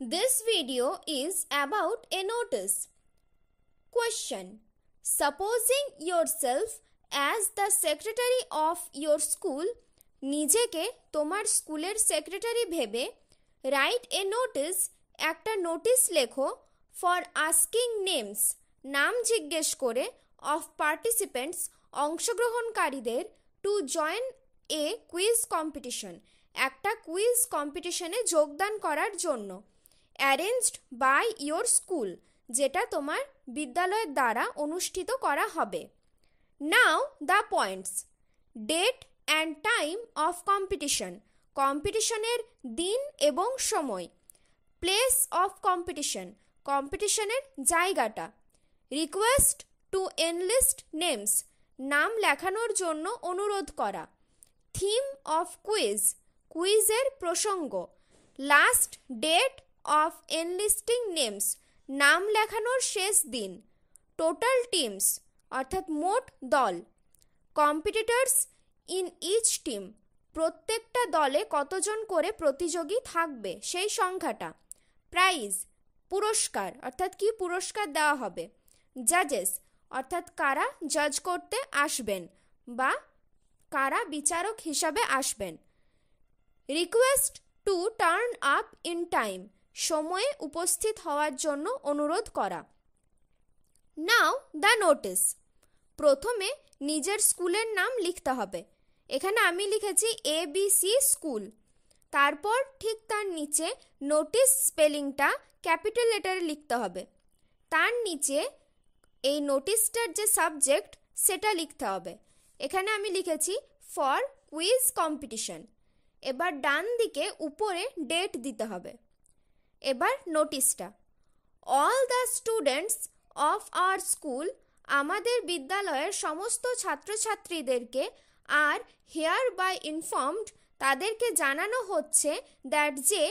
This video is about a notice. Question. Supposing yourself as the secretary of your school, নিজেকে তোমার স্কুলের secretary ভেবে write a notice একটা notice লেখো for asking names নাম জিজ্ঞেস করে অফ পার্টিসিপেন্টস অংশগ্রহণকারীদের to join a quiz competition একটা কুইজ কম্পিটিশনে যোগদান করার জন্য অ্যারেঞ্জড বাই ইয়োর স্কুল যেটা তোমার বিদ্যালয়ের দ্বারা অনুষ্ঠিত করা হবে now the points date and time of competition কম্পিটিশনের দিন এবং সময় প্লেস অফ কম্পিটিশন কম্পিটিশনের জায়গাটা রিকোয়েস্ট টু এনলিস্ট নেমস নাম লেখানোর জন্য অনুরোধ করা থিম অফ কুইজ কুইজের প্রসঙ্গ last date of enlisting names নাম লেখানোর শেষ দিন টোটাল টিমস অর্থাৎ মোট দল কম্পিটিটার্স ইন ইচ টিম প্রত্যেকটা দলে কতজন করে প্রতিযোগী থাকবে সেই সংখ্যাটা প্রাইজ পুরস্কার অর্থাৎ কি পুরস্কার দেওয়া হবে জাজেস অর্থাৎ কারা জাজ করতে আসবেন বা কারা বিচারক হিসাবে আসবেন request to turn up in time সময়ে উপস্থিত হওয়ার জন্য অনুরোধ করা নাও দ্য নোটিস প্রথমে নিজের স্কুলের নাম লিখতে হবে এখানে আমি লিখেছি এ বি সি স্কুল তারপর ঠিক তার নিচে নোটিস স্পেলিংটা ক্যাপিটাল লেটারে লিখতে হবে তার নিচে এই নোটিসটার যে সাবজেক্ট সেটা লিখতে হবে এখানে আমি লিখেছি ফর কুইজ কম্পিটিশন এবার ডান দিকে উপরে ডেট দিতে হবে এবার নোটিশটা all the students of our school আমাদের বিদ্যালয়ের সমস্ত ছাত্রছাত্রীদেরকে আর হেয়ার বাই ইনফর্মড তাদেরকে জানানো হচ্ছে দ্যাট যে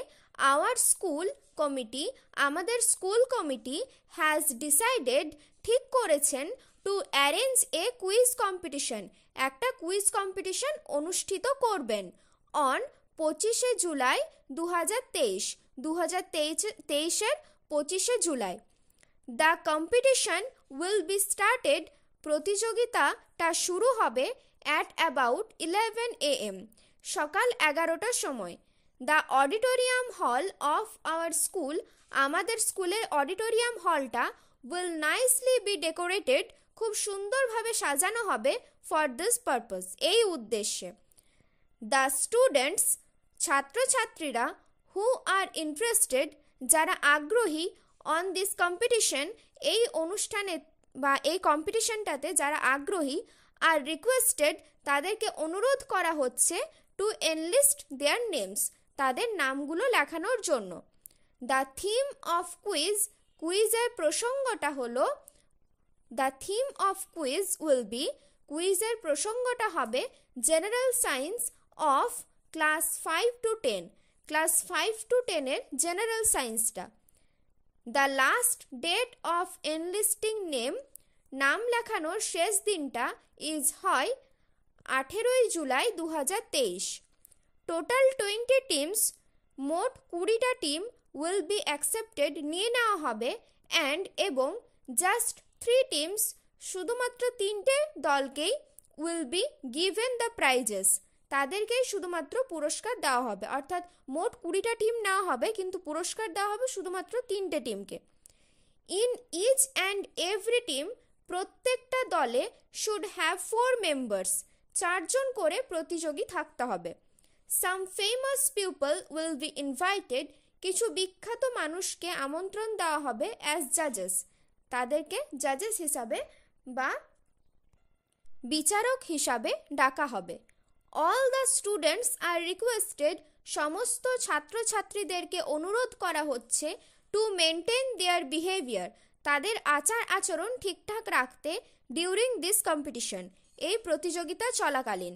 আওয়ার স্কুল কমিটি আমাদের স্কুল কমিটি হ্যাজ ডিসাইডেড ঠিক করেছেন to arrange a quiz competition একটা কুইজ কম্পিটিশন অনুষ্ঠিত করবেন অন পঁচিশে জুলাই দু হাজার তেইশ দু হাজার তেইশের পঁচিশে জুলাই the competition will be started প্রতিযোগিতাটা শুরু হবে at about eleven A M সকাল এগারোটার সময় the auditorium hall of our school আমাদের স্কুলের অডিটোরিয়াম হলটা উইল নাইসলি বি ডেকোরেটেড খুব সুন্দরভাবে সাজানো হবে ফর দিস পারপাস এই উদ্দেশ্যে দ্য স্টুডেন্টস ছাত্রছাত্রীরা হু আর ইন্টারেস্টেড যারা আগ্রহী অন দিস কম্পিটিশন এই অনুষ্ঠানে বা এই কম্পিটিশনটাতে যারা আগ্রহী আর রিকোয়েস্টেড তাদেরকে অনুরোধ করা হচ্ছে টু এনলিস্ট দেয়ার নেমস তাদের নামগুলো লেখানোর জন্য দ্য থিম অফ কুইজ কুইজের প্রসঙ্গটা হলো the theme of quiz will be কুইজের প্রসঙ্গটা হবে general science of class five to ten class five to টেনের জেনারেল সায়েন্সটা the last date of enlisting name নাম লেখানোর শেষ দিনটা ইজ হয় আঠেরোই জুলাই দু হাজার তেইশ টোটাল টোয়েন্টি টিমস মোট কুড়িটা টিম উইল বি অ্যাকসেপ্টেড নিয়ে নেওয়া হবে অ্যান্ড এবং জাস্ট থ্রি টিমস শুধুমাত্র তিনটে দলকেই will be given the prizes তাদেরকেই শুধুমাত্র পুরস্কার দেওয়া হবে অর্থাৎ মোট কুড়িটা টিম না হবে কিন্তু পুরস্কার দেওয়া হবে শুধুমাত্র তিনটে টিমকে in each and every team প্রত্যেকটা দলে শুড হ্যাভ ফোর মেম্বার্স চারজন করে প্রতিযোগী থাকতে হবে some famous people will be invited কিছু বিখ্যাত মানুষকে আমন্ত্রণ দেওয়া হবে অ্যাজ জাজেস তাদেরকে জাজেস হিসাবে বা বিচারক হিসাবে ডাকা হবে all the students are requested সমস্ত ছাত্রছাত্রীদেরকে অনুরোধ করা হচ্ছে টু মেনটেন দেয়ার বিহেভিয়ার তাদের আচার আচরণ ঠিকঠাক রাখতে ডিউরিং দিস কম্পিটিশন এই প্রতিযোগিতা চলাকালীন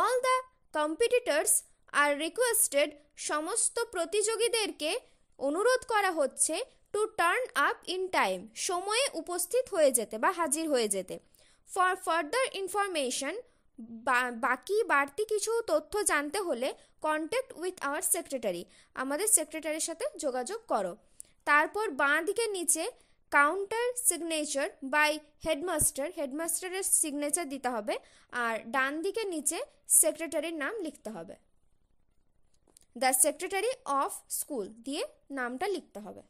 all the competitors are requested সমস্ত প্রতিযোগীদেরকে অনুরোধ করা হচ্ছে to turn up in time সময়ে উপস্থিত হয়ে যেতে বা হাজির হয়ে যেতে ফর ফার্দার ইনফরমেশন বাকি বাড়তি কিছু তথ্য জানতে হলে কন্ট্যাক্ট উইথ আওয়ার সেক্রেটারি আমাদের সেক্রেটারির সাথে যোগাযোগ করো তারপর বাঁ দিকের নিচে কাউন্টার সিগনেচার বাই হেডমাস্টার হেডমাস্টারের সিগনেচার দিতে হবে আর ডান দিকে নিচে সেক্রেটারির নাম লিখতে হবে দ্য সেক্রেটারি অফ স্কুল দিয়ে নামটা লিখতে হবে